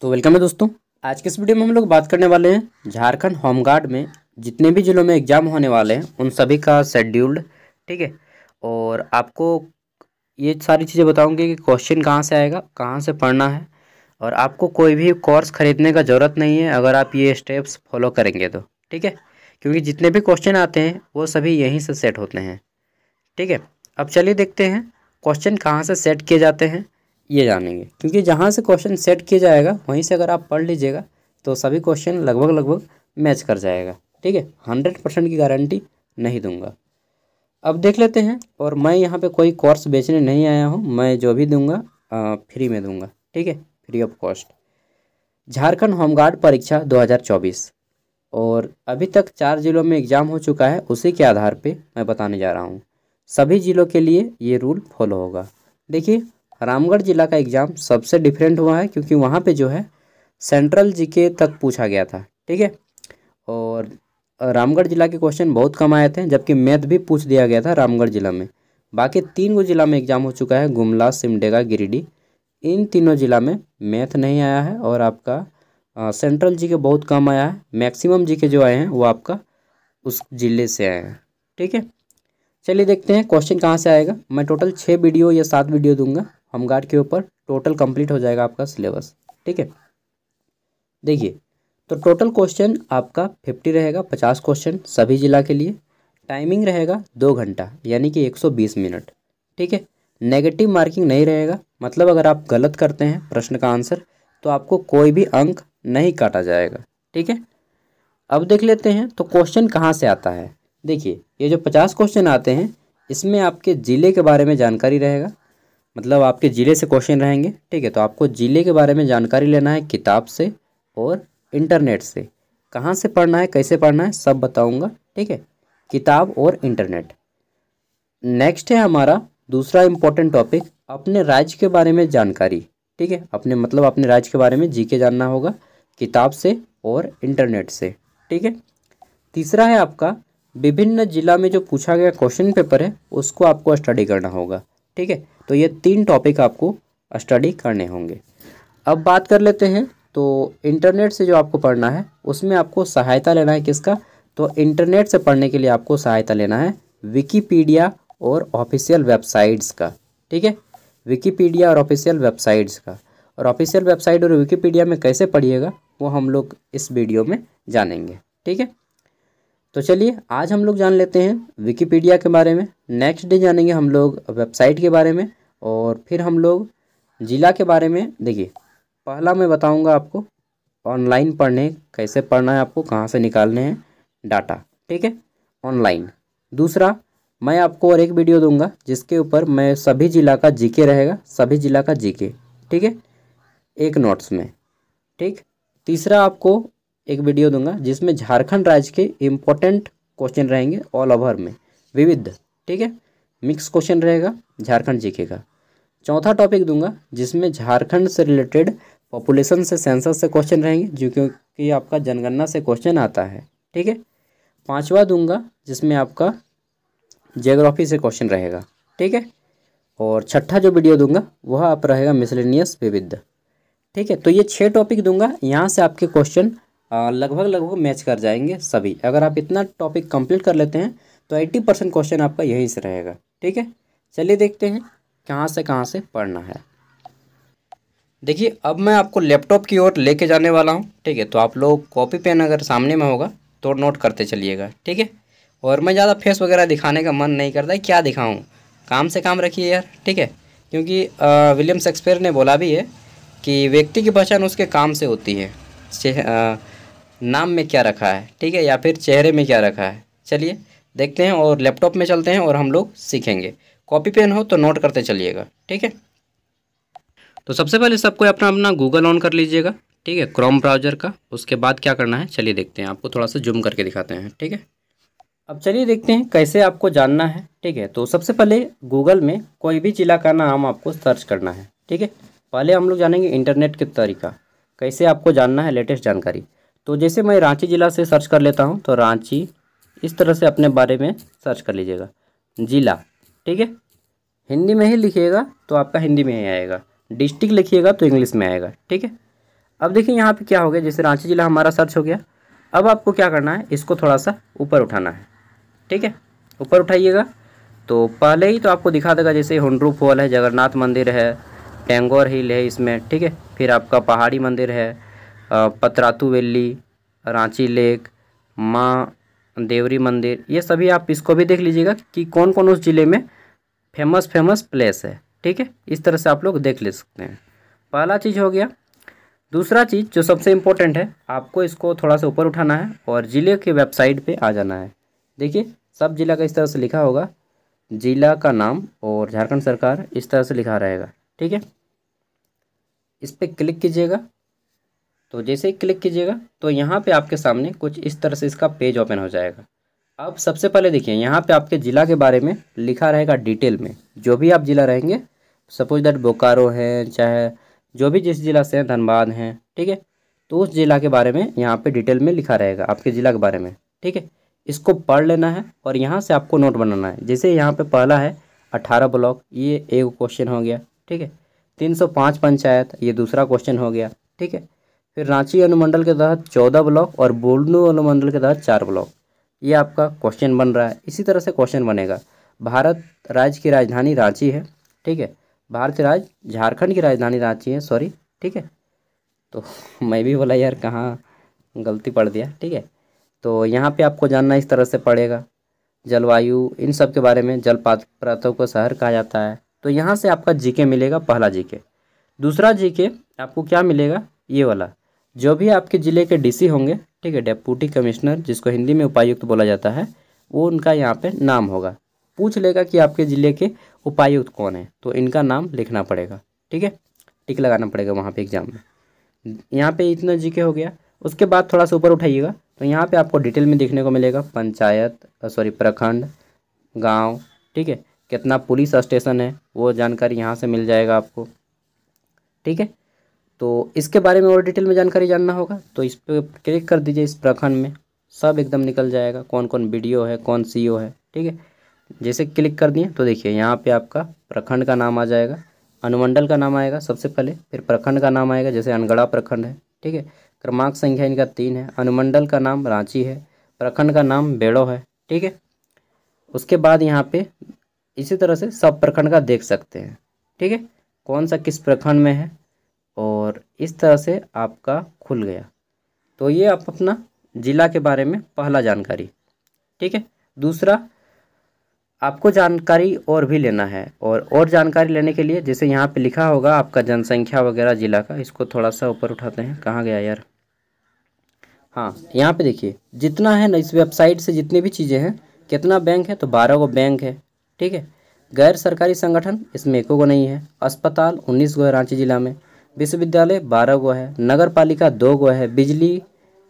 तो वेलकम है दोस्तों आज के इस वीडियो में हम लोग बात करने वाले हैं झारखंड होमगार्ड में जितने भी जिलों में एग्ज़ाम होने वाले हैं उन सभी का शेड्यूल्ड ठीक है और आपको ये सारी चीज़ें बताऊंगी कि क्वेश्चन कहाँ से आएगा कहाँ से पढ़ना है और आपको कोई भी कोर्स खरीदने का ज़रूरत नहीं है अगर आप ये स्टेप्स फॉलो करेंगे तो ठीक है क्योंकि जितने भी क्वेश्चन आते हैं वो सभी यहीं से सेट होते हैं ठीक है अब चलिए देखते हैं क्वेश्चन कहाँ से सेट किए जाते हैं ये जानेंगे क्योंकि जहाँ से क्वेश्चन सेट किया जाएगा वहीं से अगर आप पढ़ लीजिएगा तो सभी क्वेश्चन लगभग लगभग मैच कर जाएगा ठीक है हंड्रेड परसेंट की गारंटी नहीं दूंगा अब देख लेते हैं और मैं यहाँ पे कोई कोर्स बेचने नहीं आया हूँ मैं जो भी दूंगा आ, फ्री में दूंगा ठीक है free of cost Jharkhand home guard परीक्षा 2024 और अभी तक चार ज़िलों में एग्ज़ाम हो चुका है उसी के आधार पर मैं बताने जा रहा हूँ सभी ज़िलों के लिए ये रूल फॉलो होगा देखिए रामगढ़ जिला का एग्ज़ाम सबसे डिफरेंट हुआ है क्योंकि वहाँ पे जो है सेंट्रल जीके तक पूछा गया था ठीक है और रामगढ़ जिला के क्वेश्चन बहुत कम आए थे जबकि मैथ भी पूछ दिया गया था रामगढ़ जिला में बाकी तीन गो जिला में एग्ज़ाम हो चुका है गुमला सिमडेगा गिरिडीह इन तीनों जिला में मैथ नहीं आया है और आपका आ, सेंट्रल जी के बहुत कम आया है मैक्सिमम जी के जो आए हैं वो आपका उस ज़िले से आए हैं ठीक है चलिए देखते हैं क्वेश्चन कहाँ से आएगा मैं टोटल छः वीडियो या सात वीडियो दूंगा होमगार्ड के ऊपर टोटल कंप्लीट हो जाएगा आपका सिलेबस ठीक है देखिए तो टोटल क्वेश्चन आपका फिफ्टी रहेगा पचास क्वेश्चन सभी ज़िला के लिए टाइमिंग रहेगा दो घंटा यानी कि एक सौ बीस मिनट ठीक है नेगेटिव मार्किंग नहीं रहेगा मतलब अगर आप गलत करते हैं प्रश्न का आंसर तो आपको कोई भी अंक नहीं काटा जाएगा ठीक है अब देख लेते हैं तो क्वेश्चन कहाँ से आता है देखिए ये जो पचास क्वेश्चन आते हैं इसमें आपके ज़िले के बारे में जानकारी रहेगा मतलब आपके ज़िले से क्वेश्चन रहेंगे ठीक है तो आपको ज़िले के बारे में जानकारी लेना है किताब से और इंटरनेट से कहाँ से पढ़ना है कैसे पढ़ना है सब बताऊँगा ठीक है किताब और इंटरनेट नेक्स्ट है हमारा दूसरा इम्पोर्टेंट टॉपिक अपने राज्य के बारे में जानकारी ठीक है अपने मतलब अपने राज्य के बारे में जी के जानना होगा किताब से और इंटरनेट से ठीक है तीसरा है आपका विभिन्न जिला में जो पूछा गया क्वेश्चन पेपर है उसको आपको स्टडी करना होगा ठीक है तो ये तीन टॉपिक आपको स्टडी करने होंगे अब बात कर लेते हैं तो इंटरनेट से जो आपको पढ़ना है उसमें आपको सहायता लेना है किसका तो इंटरनेट से पढ़ने के लिए आपको सहायता लेना है विकीपीडिया और ऑफिशियल वेबसाइट्स का ठीक है विकीपीडिया और ऑफिशियल वेबसाइट्स का और ऑफिशियल वेबसाइट और विकीपीडिया में कैसे पढ़िएगा वो हम लोग इस वीडियो में जानेंगे ठीक है तो चलिए आज हम लोग जान लेते हैं विकीपीडिया के बारे में नेक्स्ट डे जानेंगे हम लोग वेबसाइट के बारे में और फिर हम लोग ज़िला के बारे में देखिए पहला मैं बताऊंगा आपको ऑनलाइन पढ़ने कैसे पढ़ना है आपको कहाँ से निकालने हैं डाटा ठीक है ऑनलाइन दूसरा मैं आपको और एक वीडियो दूंगा जिसके ऊपर मैं सभी ज़िला का जीके रहेगा सभी ज़िला का जीके ठीक है एक नोट्स में ठीक तीसरा आपको एक वीडियो दूंगा जिसमें झारखंड राज्य के इम्पोर्टेंट क्वेश्चन रहेंगे ऑल ओवर में विविध ठीक है मिक्स क्वेश्चन रहेगा झारखंड जीके का चौथा टॉपिक दूंगा जिसमें झारखंड से रिलेटेड पॉपुलेशन से सेंसस से क्वेश्चन रहेंगे जो क्योंकि आपका जनगणना से क्वेश्चन आता है ठीक है पाँचवा दूंगा जिसमें आपका जियोग्राफी से क्वेश्चन रहेगा ठीक है और छठा जो वीडियो दूंगा वह आप रहेगा मिसलिनियस विविध ठीक है तो ये छः टॉपिक दूंगा यहाँ से आपके क्वेश्चन लगभग लगभग मैच कर जाएंगे सभी अगर आप इतना टॉपिक कंप्लीट कर लेते हैं तो एट्टी परसेंट क्वेश्चन आपका यहीं से रहेगा ठीक है चलिए देखते हैं कहाँ से कहाँ से पढ़ना है देखिए अब मैं आपको लैपटॉप की ओर लेके जाने वाला हूँ ठीक है तो आप लोग कॉपी पेन अगर सामने में होगा तो नोट करते चलिएगा ठीक है और मैं ज़्यादा फेस वगैरह दिखाने का मन नहीं करता क्या दिखाऊँ काम से काम रखिए यार ठीक है क्योंकि विलियम शेक्सपियर ने बोला भी है कि व्यक्ति की पहचान उसके काम से होती है नाम में क्या रखा है ठीक है या फिर चेहरे में क्या रखा है चलिए देखते हैं और लैपटॉप में चलते हैं और हम लोग सीखेंगे कॉपी पेन हो तो नोट करते चलिएगा ठीक है तो सबसे पहले सबको अपना अपना गूगल ऑन कर लीजिएगा ठीक है क्रोम ब्राउजर का उसके बाद क्या करना है चलिए देखते हैं आपको थोड़ा सा जूम करके दिखाते हैं ठीक है अब चलिए देखते हैं कैसे आपको जानना है ठीक है तो सबसे पहले गूगल में कोई भी जिला का नाम आपको सर्च करना है ठीक है पहले हम लोग जानेंगे इंटरनेट के तरीका कैसे आपको जानना है लेटेस्ट जानकारी तो जैसे मैं रांची ज़िला से सर्च कर लेता हूँ तो रांची इस तरह से अपने बारे में सर्च कर लीजिएगा ज़िला ठीक है हिंदी में ही लिखिएगा तो आपका हिंदी में ही आएगा डिस्ट्रिक्ट लिखिएगा तो इंग्लिश में आएगा ठीक है अब देखिए यहाँ पे क्या हो गया जैसे रांची ज़िला हमारा सर्च हो गया अब आपको क्या करना है इसको थोड़ा सा ऊपर उठाना है ठीक है ऊपर उठाइएगा तो पहले ही तो आपको दिखा देगा जैसे हुनरू फॉल है जगन्नाथ मंदिर है टेंगोर हिल है इसमें ठीक है फिर आपका पहाड़ी मंदिर है पतरातू वैली रांची लेक माँ देवरी मंदिर ये सभी आप इसको भी देख लीजिएगा कि कौन कौन उस ज़िले में फेमस फेमस प्लेस है ठीक है इस तरह से आप लोग देख ले सकते हैं पहला चीज़ हो गया दूसरा चीज़ जो सबसे इम्पोर्टेंट है आपको इसको थोड़ा सा ऊपर उठाना है और ज़िले के वेबसाइट पे आ जाना है देखिए सब जिला का इस तरह से लिखा होगा जिला का नाम और झारखंड सरकार इस तरह से लिखा रहेगा ठीक है इस पर क्लिक कीजिएगा तो जैसे ही क्लिक कीजिएगा तो यहाँ पे आपके सामने कुछ इस तरह से इसका पेज ओपन हो जाएगा अब सबसे पहले देखिए यहाँ पे आपके ज़िला के बारे में लिखा रहेगा डिटेल में जो भी आप ज़िला रहेंगे सपोज दैट बोकारो है चाहे जो भी जिस ज़िला से हैं धनबाद हैं ठीक है तो उस ज़िला के बारे में यहाँ पर डिटेल में लिखा रहेगा आपके ज़िला के बारे में ठीक है इसको पढ़ लेना है और यहाँ से आपको नोट बनाना है जैसे यहाँ पर पहला है अठारह ब्लॉक ये एक क्वेश्चन हो गया ठीक है तीन सौ पाँच पंचायत ये दूसरा क्वेश्चन हो गया ठीक है फिर रांची अनुमंडल के तहत चौदह ब्लॉक और बोलनू अनुमंडल के तहत चार ब्लॉक ये आपका क्वेश्चन बन रहा है इसी तरह से क्वेश्चन बनेगा भारत राज्य की राजधानी रांची है ठीक है भारतीय राज्य झारखंड की राजधानी रांची है सॉरी ठीक है तो मैं भी बोला यार कहाँ गलती पड़ दिया ठीक है तो यहाँ पे आपको जानना इस तरह से पड़ेगा जलवायु इन सब के बारे में जल प्रातों को शहर कहा जाता है तो यहाँ से आपका जीके मिलेगा पहला जीके दूसरा जीके आपको क्या मिलेगा ये वाला जो भी आपके ज़िले के डीसी होंगे ठीक है डेप्यूटी कमिश्नर जिसको हिंदी में उपायुक्त बोला जाता है वो उनका यहाँ पे नाम होगा पूछ लेगा कि आपके ज़िले के उपायुक्त कौन है तो इनका नाम लिखना पड़ेगा ठीक है टिक लगाना पड़ेगा वहाँ पे एग्ज़ाम में यहाँ पे इतना जीके हो गया उसके बाद थोड़ा सा ऊपर उठाइएगा तो यहाँ पर आपको डिटेल में देखने को मिलेगा पंचायत सॉरी प्रखंड गाँव ठीक है कितना पुलिस स्टेशन है वो जानकारी यहाँ से मिल जाएगा आपको ठीक है तो इसके बारे में और डिटेल में जानकारी जानना होगा तो इस पर क्लिक कर दीजिए इस प्रखंड में सब एकदम निकल जाएगा कौन कौन वीडियो है कौन सी है ठीक है जैसे क्लिक कर दिए तो देखिए यहाँ पे आपका प्रखंड का नाम आ जाएगा अनुमंडल का नाम आएगा सबसे पहले फिर प्रखंड का नाम आएगा जैसे अनगढ़ा प्रखंड है ठीक है क्रमांक संख्या इनका तीन है अनुमंडल का नाम रांची है प्रखंड का नाम बेड़ो है ठीक है उसके बाद यहाँ पे इसी तरह से सब प्रखंड का देख सकते हैं ठीक है कौन सा किस प्रखंड में है और इस तरह से आपका खुल गया तो ये आप अपना ज़िला के बारे में पहला जानकारी ठीक है दूसरा आपको जानकारी और भी लेना है और और जानकारी लेने के लिए जैसे यहाँ पे लिखा होगा आपका जनसंख्या वगैरह ज़िला का इसको थोड़ा सा ऊपर उठाते हैं कहाँ गया यार हाँ यहाँ पे देखिए जितना है ना इस वेबसाइट से जितनी भी चीज़ें हैं कितना बैंक है तो बारह गो बैंक है ठीक है गैर सरकारी संगठन इसमें एको गो नहीं है अस्पताल उन्नीस गो है रांची ज़िला में विश्वविद्यालय बारह गो है नगर पालिका दो गो है बिजली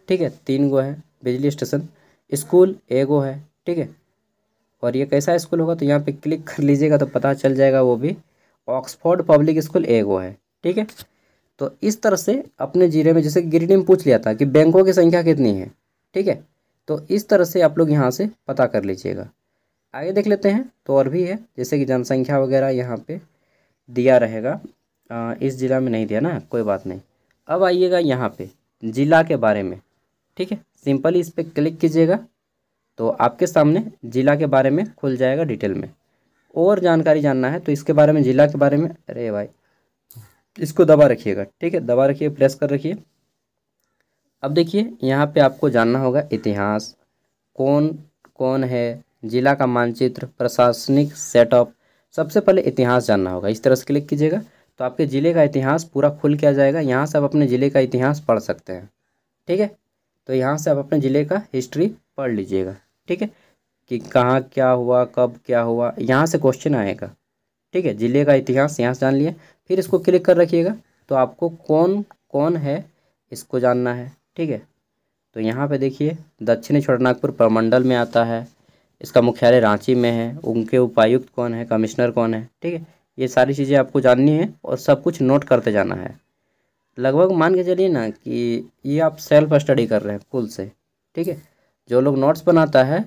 ठीक है तीन गो है बिजली स्टेशन स्कूल ए गो है ठीक है और ये कैसा स्कूल होगा तो यहाँ पे क्लिक कर लीजिएगा तो पता चल जाएगा वो भी ऑक्सफोर्ड पब्लिक स्कूल ए गो है ठीक है तो इस तरह से अपने जिले में जैसे गिरिडीह में पूछ लिया था कि बैंकों की संख्या कितनी है ठीक है तो इस तरह से आप लोग यहाँ से पता कर लीजिएगा आगे देख लेते हैं तो और भी है जैसे कि जनसंख्या वगैरह यहाँ पर दिया रहेगा इस ज़िला में नहीं दिया ना कोई बात नहीं अब आइएगा यहाँ पे ज़िला के बारे में ठीक है सिंपली इस पर क्लिक कीजिएगा तो आपके सामने ज़िला के बारे में खुल जाएगा डिटेल में और जानकारी जानना है तो इसके बारे में ज़िला के बारे में अरे भाई इसको दबा रखिएगा ठीक है दबा रखिए प्रेस कर रखिए अब देखिए यहाँ पे आपको जानना होगा इतिहास कौन कौन है ज़िला का मानचित्र प्रशासनिक सेटअप सबसे पहले इतिहास जानना होगा इस तरह से क्लिक कीजिएगा तो आपके ज़िले का इतिहास पूरा खुल किया जाएगा यहाँ से आप अपने ज़िले का इतिहास पढ़ सकते हैं ठीक है तो यहाँ से आप अपने ज़िले का हिस्ट्री पढ़ लीजिएगा ठीक है कि कहाँ क्या हुआ कब क्या हुआ यहाँ से क्वेश्चन आएगा ठीक है ज़िले का इतिहास यहाँ से जान लिए फिर इसको क्लिक कर रखिएगा तो आपको कौन कौन है इसको जानना है ठीक है तो यहाँ पे देखिए दक्षिणी छोटानागपुर प्रमंडल में आता है इसका मुख्यालय रांची में है उनके उपायुक्त कौन है कमिश्नर कौन है ठीक है ये सारी चीज़ें आपको जाननी है और सब कुछ नोट करते जाना है लगभग मान के चलिए ना कि ये आप सेल्फ स्टडी कर रहे हैं खुद से ठीक है जो लोग नोट्स बनाता है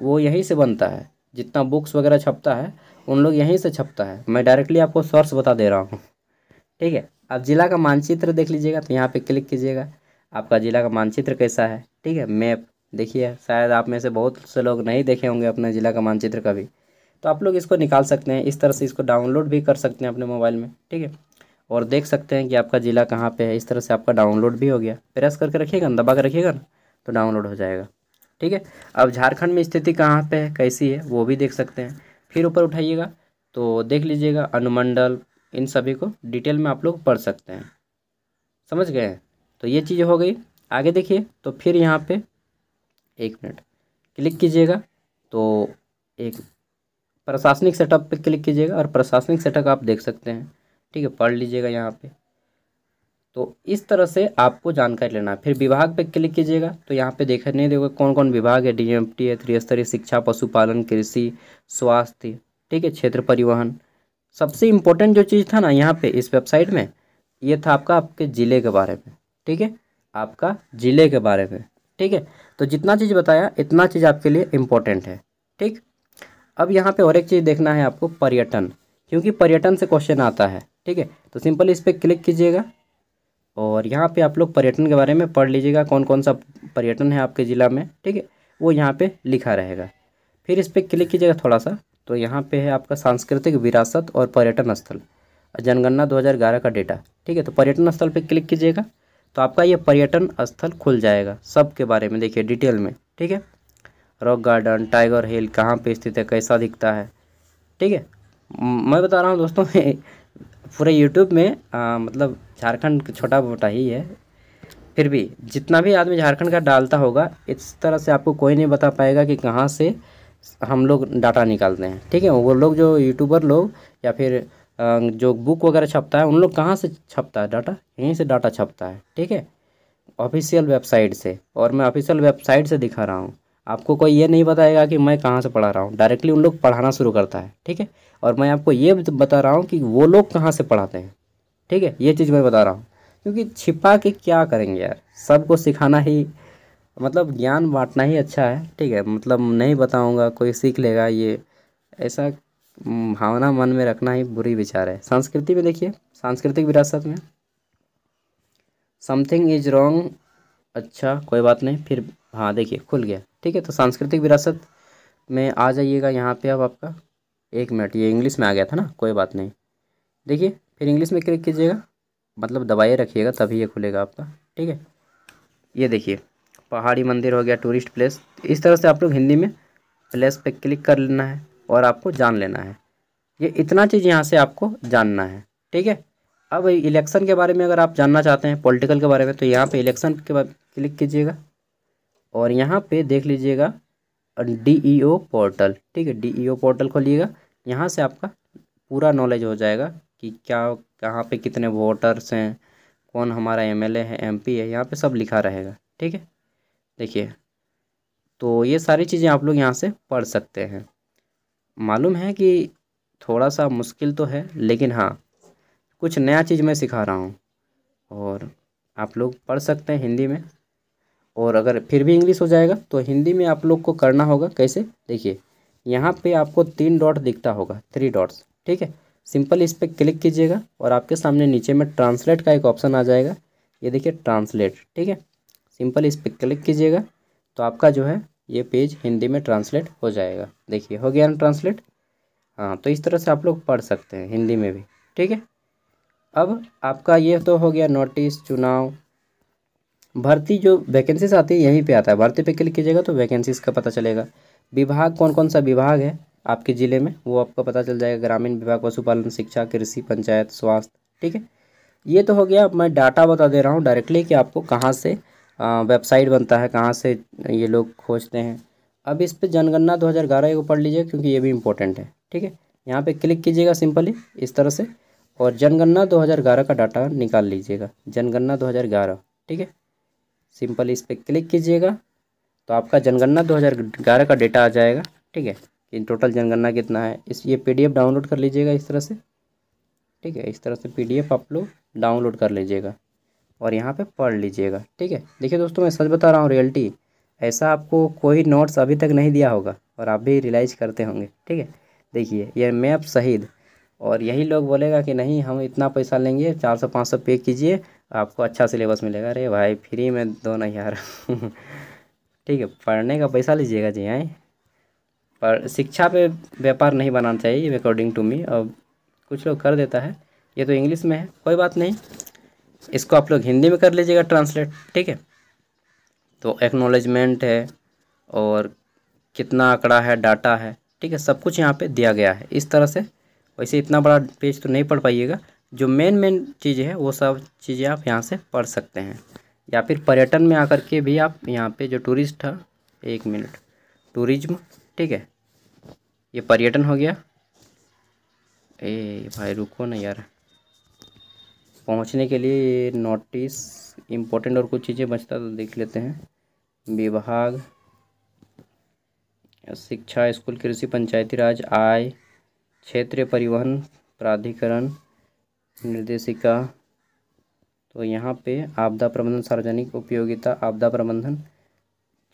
वो यहीं से बनता है जितना बुक्स वगैरह छपता है उन लोग यहीं से छपता है मैं डायरेक्टली आपको सोर्स बता दे रहा हूँ ठीक है आप ज़िला का मानचित्र देख लीजिएगा तो यहाँ पे क्लिक कीजिएगा आपका ज़िला का मानचित्र कैसा है ठीक है मैप देखिए शायद आप में से बहुत से लोग नहीं देखे होंगे अपने ज़िला का मानचित्र कभी तो आप लोग इसको निकाल सकते हैं इस तरह से इसको डाउनलोड भी कर सकते हैं अपने मोबाइल में ठीक है और देख सकते हैं कि आपका ज़िला कहाँ पे है इस तरह से आपका डाउनलोड भी हो गया प्रेस करके रखिएगा ना दबा कर रखिएगा ना तो डाउनलोड हो जाएगा ठीक है अब झारखंड में स्थिति कहाँ पर है कैसी है वो भी देख सकते हैं फिर ऊपर उठाइएगा तो देख लीजिएगा अनुमंडल इन सभी को डिटेल में आप लोग पढ़ सकते हैं समझ गए हैं तो ये चीज़ हो गई आगे देखिए तो फिर यहाँ पे एक मिनट क्लिक कीजिएगा तो एक प्रशासनिक सेटअप पे क्लिक कीजिएगा और प्रशासनिक सेटअप आप देख सकते हैं ठीक है पढ़ लीजिएगा यहाँ पे तो इस तरह से आपको जानकारी लेना है फिर विभाग पे क्लिक कीजिएगा तो यहाँ पे देखा नहीं देखोगे कौन कौन विभाग है टी है त्रिस्तरीय शिक्षा पशुपालन कृषि स्वास्थ्य ठीक है क्षेत्र परिवहन सबसे इम्पोर्टेंट जो चीज़ था ना यहाँ पे इस वेबसाइट में ये था आपका आपके ज़िले के बारे में ठीक है आपका ज़िले के बारे में ठीक है तो जितना चीज़ बताया इतना चीज़ आपके लिए इम्पोर्टेंट है ठीक अब यहाँ पे और एक चीज़ देखना है आपको पर्यटन क्योंकि पर्यटन से क्वेश्चन आता है ठीक है तो सिंपल इस पर क्लिक कीजिएगा और यहाँ पे आप लोग पर्यटन के बारे में पढ़ लीजिएगा कौन कौन सा पर्यटन है आपके ज़िला में ठीक है वो यहाँ पे लिखा रहेगा फिर इस पर क्लिक कीजिएगा थोड़ा सा तो यहाँ पे है आपका सांस्कृतिक विरासत और पर्यटन स्थल जनगणना दो का डेटा ठीक है तो पर्यटन स्थल पर क्लिक कीजिएगा तो आपका ये पर्यटन स्थल खुल जाएगा सब के बारे में देखिए डिटेल में ठीक है रॉक गार्डन टाइगर हिल कहाँ पे स्थित है कैसा दिखता है ठीक है मैं बता रहा हूँ दोस्तों पूरे यूट्यूब में आ, मतलब झारखंड छोटा मोटा ही है फिर भी जितना भी आदमी झारखंड का डालता होगा इस तरह से आपको कोई नहीं बता पाएगा कि कहाँ से हम लोग डाटा निकालते हैं ठीक है वो लोग जो यूट्यूबर लोग या फिर जो बुक वगैरह छपता है उन लोग कहाँ से छपता है डाटा यहीं से डाटा छपता है ठीक है ऑफिशियल वेबसाइट से और मैं ऑफिशियल वेबसाइट से दिखा रहा हूँ आपको कोई ये नहीं बताएगा कि मैं कहाँ से पढ़ा रहा हूँ डायरेक्टली उन लोग पढ़ाना शुरू करता है ठीक है और मैं आपको ये बता रहा हूँ कि वो लोग कहाँ से पढ़ाते हैं ठीक है ये चीज़ मैं बता रहा हूँ क्योंकि छिपा के क्या करेंगे यार सबको सिखाना ही मतलब ज्ञान बांटना ही अच्छा है ठीक है मतलब नहीं बताऊँगा कोई सीख लेगा ये ऐसा भावना मन में रखना ही बुरी विचार है संस्कृति में देखिए सांस्कृतिक विरासत में समथिंग इज रॉन्ग अच्छा कोई बात नहीं फिर हाँ देखिए खुल गया ठीक है तो सांस्कृतिक विरासत में आ जाइएगा यहाँ पे अब आपका एक मिनट ये इंग्लिश में आ गया था ना कोई बात नहीं देखिए फिर इंग्लिश में क्लिक कीजिएगा मतलब दबाए रखिएगा तभी ये खुलेगा आपका ठीक है ये देखिए पहाड़ी मंदिर हो गया टूरिस्ट प्लेस इस तरह से आप लोग हिंदी में प्लेस पे क्लिक कर लेना है और आपको जान लेना है ये इतना चीज़ यहाँ से आपको जानना है ठीक है अब इलेक्शन के बारे में अगर आप जानना चाहते हैं पॉलिटिकल के बारे में तो यहाँ पे इलेक्शन के बाद क्लिक कीजिएगा और यहाँ पे देख लीजिएगा डी ई ओ पोर्टल ठीक है डी ई ओ पोर्टल खोलिएगा यहाँ से आपका पूरा नॉलेज हो जाएगा कि क्या कहाँ पे कितने वोटर्स हैं कौन हमारा एम एल ए है एम पी है यहाँ पे सब लिखा रहेगा ठीक है देखिए तो ये सारी चीज़ें आप लोग यहाँ से पढ़ सकते हैं मालूम है कि थोड़ा सा मुश्किल तो है लेकिन हाँ कुछ नया चीज़ मैं सिखा रहा हूँ और आप लोग पढ़ सकते हैं हिंदी में और अगर फिर भी इंग्लिश हो जाएगा तो हिंदी में आप लोग को करना होगा कैसे देखिए यहाँ पे आपको तीन डॉट दिखता होगा थ्री डॉट्स ठीक है सिंपल इस पर क्लिक कीजिएगा और आपके सामने नीचे में ट्रांसलेट का एक ऑप्शन आ जाएगा ये देखिए ट्रांसलेट ठीक है सिंपल इस पर क्लिक कीजिएगा तो आपका जो है ये पेज हिंदी में ट्रांसलेट हो जाएगा देखिए हो गया ना ट्रांसलेट हाँ तो इस तरह से आप लोग पढ़ सकते हैं हिंदी में भी ठीक है अब आपका ये तो हो गया नोटिस चुनाव भर्ती जो वैकेंसीज आती है यहीं पे आता है भर्ती पे क्लिक कीजिएगा तो वैकेंसीज का पता चलेगा विभाग कौन कौन सा विभाग है आपके ज़िले में वो आपको पता चल जाएगा ग्रामीण विभाग पशुपालन शिक्षा कृषि पंचायत स्वास्थ्य ठीक है ये तो हो गया मैं डाटा बता दे रहा हूँ डायरेक्टली कि आपको कहाँ से वेबसाइट बनता है कहाँ से ये लोग खोजते हैं अब इस पर जनगणना दो को पढ़ लीजिए क्योंकि ये भी इम्पोर्टेंट है ठीक है यहाँ पर क्लिक कीजिएगा सिंपली इस तरह से और जनगणना दो का डाटा निकाल लीजिएगा जनगणना दो ठीक है सिंपल इस पर क्लिक कीजिएगा तो आपका जनगणना 2011 का डेटा आ जाएगा ठीक है कि टोटल जनगणना कितना है इस ये पीडीएफ डाउनलोड कर लीजिएगा इस तरह से ठीक है इस तरह से पीडीएफ आप लोग डाउनलोड कर लीजिएगा और यहाँ पे पढ़ लीजिएगा ठीक है देखिए दोस्तों मैं सच बता रहा हूँ रियलिटी ऐसा आपको कोई नोट्स अभी तक नहीं दिया होगा और आप भी रियलाइज करते होंगे ठीक है देखिए ये मैप शहीद और यही लोग बोलेगा कि नहीं हम इतना पैसा लेंगे चार सौ पाँच सौ पे कीजिए आपको अच्छा सिलेबस मिलेगा अरे भाई फ्री में दो ना यार ठीक है पढ़ने का पैसा लीजिएगा जी आए पर शिक्षा पे व्यापार नहीं बनाना चाहिए अकॉर्डिंग टू मी और कुछ लोग कर देता है ये तो इंग्लिश में है कोई बात नहीं इसको आप लोग हिंदी में कर लीजिएगा ट्रांसलेट ठीक है तो एक्नोलेजमेंट है और कितना आंकड़ा है डाटा है ठीक है सब कुछ यहाँ पे दिया गया है इस तरह से वैसे इतना बड़ा पेज तो नहीं पढ़ पाइएगा जो मेन मेन चीज़ें हैं वो सब चीज़ें आप यहाँ से पढ़ सकते हैं या फिर पर्यटन में आकर के भी आप यहाँ पे जो टूरिस्ट है एक मिनट टूरिज्म ठीक है ये पर्यटन हो गया ए भाई रुको ना यार पहुँचने के लिए नोटिस इम्पोर्टेंट और कुछ चीज़ें बचता तो देख लेते हैं विभाग शिक्षा स्कूल कृषि पंचायती राज आय क्षेत्रीय परिवहन प्राधिकरण निर्देशिका तो यहाँ पे आपदा प्रबंधन सार्वजनिक उपयोगिता आपदा प्रबंधन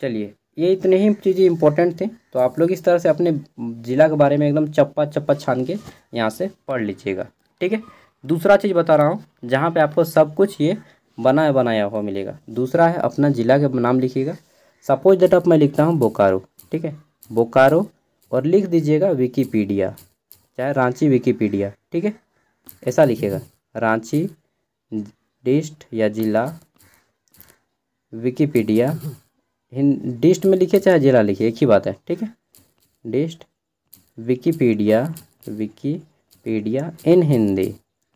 चलिए ये इतने ही चीज़ें इंपॉर्टेंट थे तो आप लोग इस तरह से अपने ज़िला के बारे में एकदम चप्पा चप्पा छान के यहाँ से पढ़ लीजिएगा ठीक है दूसरा चीज़ बता रहा हूँ जहाँ पे आपको सब कुछ ये बनाया बनाया हुआ मिलेगा दूसरा है अपना ज़िला का नाम लिखिएगा सपोज डेट ऑफ मैं लिखता हूँ बोकारो ठीक है बोकारो और लिख दीजिएगा विकीपीडिया चाहे रांची विकीपीडिया ठीक है ऐसा लिखेगा रांची डिस्ट या जिला विकीपीडिया डिस्ट में लिखे चाहे जिला लिखिए एक ही बात है ठीक है डिस्ट विकीपीडिया विकीपीडिया इन हिंदी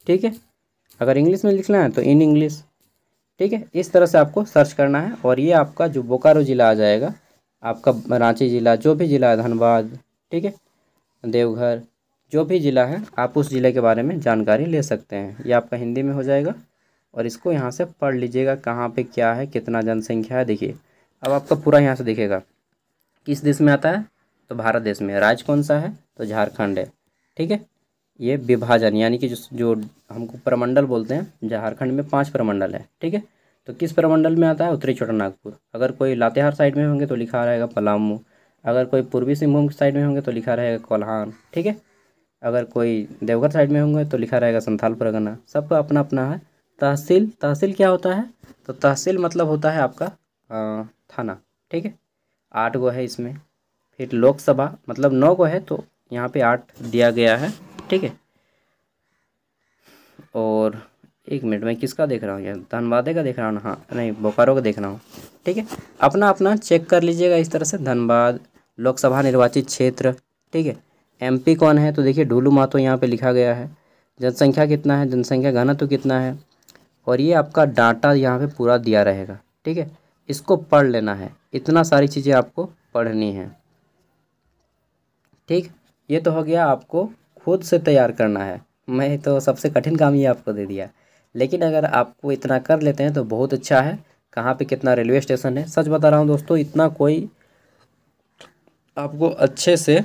ठीक है अगर इंग्लिश में लिखना है तो इन इंग्लिश ठीक है इस तरह से आपको सर्च करना है और ये आपका जो बोकारो ज़िला आ जाएगा आपका रांची ज़िला जो भी ज़िला धनबाद ठीक है देवघर जो भी ज़िला है आप उस ज़िले के बारे में जानकारी ले सकते हैं ये आपका हिंदी में हो जाएगा और इसको यहाँ से पढ़ लीजिएगा कहाँ पे क्या है कितना जनसंख्या है देखिए अब आपका पूरा यहाँ से दिखेगा किस देश में आता है तो भारत देश में राज्य कौन सा है तो झारखंड है ठीक है ये विभाजन यानी कि जो जो हमको प्रमंडल बोलते हैं झारखंड में पाँच प्रमंडल है ठीक है तो किस प्रमंडल में आता है उत्तरी छोटा नागपुर अगर कोई लातेहार साइड में होंगे तो लिखा रहेगा पलामू अगर कोई पूर्वी सिंहभूम साइड में होंगे तो लिखा रहेगा कोल्हान ठीक है अगर कोई देवघर साइड में होंगे तो लिखा रहेगा संथाल परगना सबका अपना अपना है तहसील तहसील क्या होता है तो तहसील मतलब होता है आपका थाना ठीक है आठ गो है इसमें फिर लोकसभा मतलब नौ गो है तो यहाँ पे आठ दिया गया है ठीक है और एक मिनट में किसका देख रहा हूँ यार धनबादे का देख रहा हूँ हाँ नहीं बोकारो का देख रहा हूँ ठीक है अपना अपना चेक कर लीजिएगा इस तरह से धनबाद लोकसभा निर्वाचित क्षेत्र ठीक है एमपी कौन है तो देखिए डोलू मातो यहाँ पे लिखा गया है जनसंख्या कितना है जनसंख्या घना तो कितना है और ये आपका डाटा यहाँ पे पूरा दिया रहेगा ठीक है इसको पढ़ लेना है इतना सारी चीज़ें आपको पढ़नी है ठीक ये तो हो गया आपको खुद से तैयार करना है मैं तो सबसे कठिन काम ये आपको दे दिया लेकिन अगर आपको इतना कर लेते हैं तो बहुत अच्छा है कहाँ पे कितना रेलवे स्टेशन है सच बता रहा हूँ दोस्तों इतना कोई आपको अच्छे से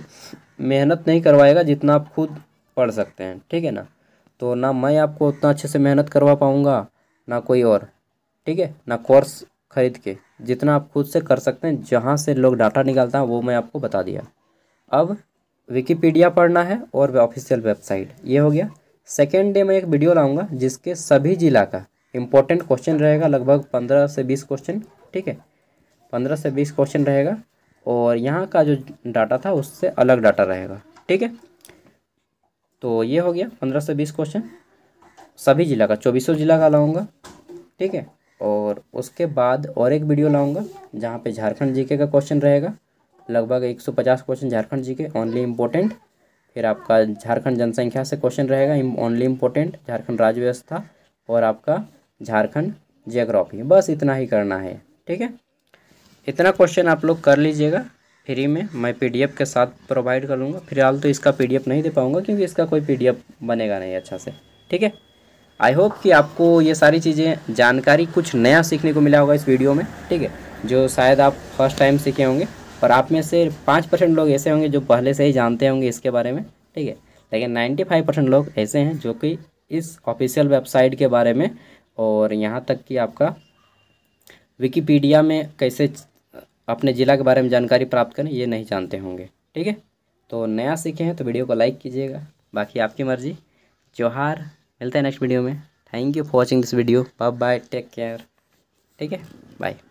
मेहनत नहीं करवाएगा जितना आप खुद पढ़ सकते हैं ठीक है ना तो ना मैं आपको उतना अच्छे से मेहनत करवा पाऊँगा ना कोई और ठीक है ना कोर्स ख़रीद के जितना आप खुद से कर सकते हैं जहाँ से लोग डाटा निकालता हैं वो मैं आपको बता दिया अब विकीपीडिया पढ़ना है और ऑफिशियल वेबसाइट ये हो गया सेकेंड डे मैं एक वीडियो लाऊंगा जिसके सभी ज़िला का इम्पोर्टेंट क्वेश्चन रहेगा लगभग पंद्रह से बीस क्वेश्चन ठीक है पंद्रह से बीस क्वेश्चन रहेगा और यहाँ का जो डाटा था उससे अलग डाटा रहेगा ठीक है तो ये हो गया पंद्रह से बीस क्वेश्चन सभी ज़िला का चौबीसों ज़िला का लाऊंगा ठीक है और उसके बाद और एक वीडियो लाऊंगा जहाँ पे झारखंड जीके का क्वेश्चन रहेगा लगभग एक सौ पचास question Jharkhand GK only important फिर आपका झारखंड जनसंख्या से क्वेश्चन रहेगा ओनली इम्पोर्टेंट झारखंड राज्य व्यवस्था और आपका झारखंड जियोग्राफी बस इतना ही करना है ठीक है इतना क्वेश्चन आप लोग कर लीजिएगा फ्री में मैं पीडीएफ के साथ प्रोवाइड कर लूँगा फिलहाल तो इसका पीडीएफ नहीं दे पाऊँगा क्योंकि इसका कोई पीडीएफ बनेगा नहीं अच्छा से ठीक है आई होप कि आपको ये सारी चीज़ें जानकारी कुछ नया सीखने को मिला होगा इस वीडियो में ठीक है जो शायद आप फर्स्ट टाइम सीखे होंगे और आप में से पाँच परसेंट लोग ऐसे होंगे जो पहले से ही जानते होंगे इसके बारे में ठीक है लेकिन नाइन्टी फाइव परसेंट लोग ऐसे हैं जो कि इस ऑफिशियल वेबसाइट के बारे में और यहाँ तक कि आपका विकीपीडिया में कैसे अपने ज़िला के बारे में जानकारी प्राप्त करें ये नहीं जानते होंगे ठीक है तो नया सीखे हैं तो वीडियो को लाइक कीजिएगा बाकी आपकी मर्ज़ी जोहार मिलते हैं नेक्स्ट वीडियो में thank you for watching this video bye bye take care ठीक है बाय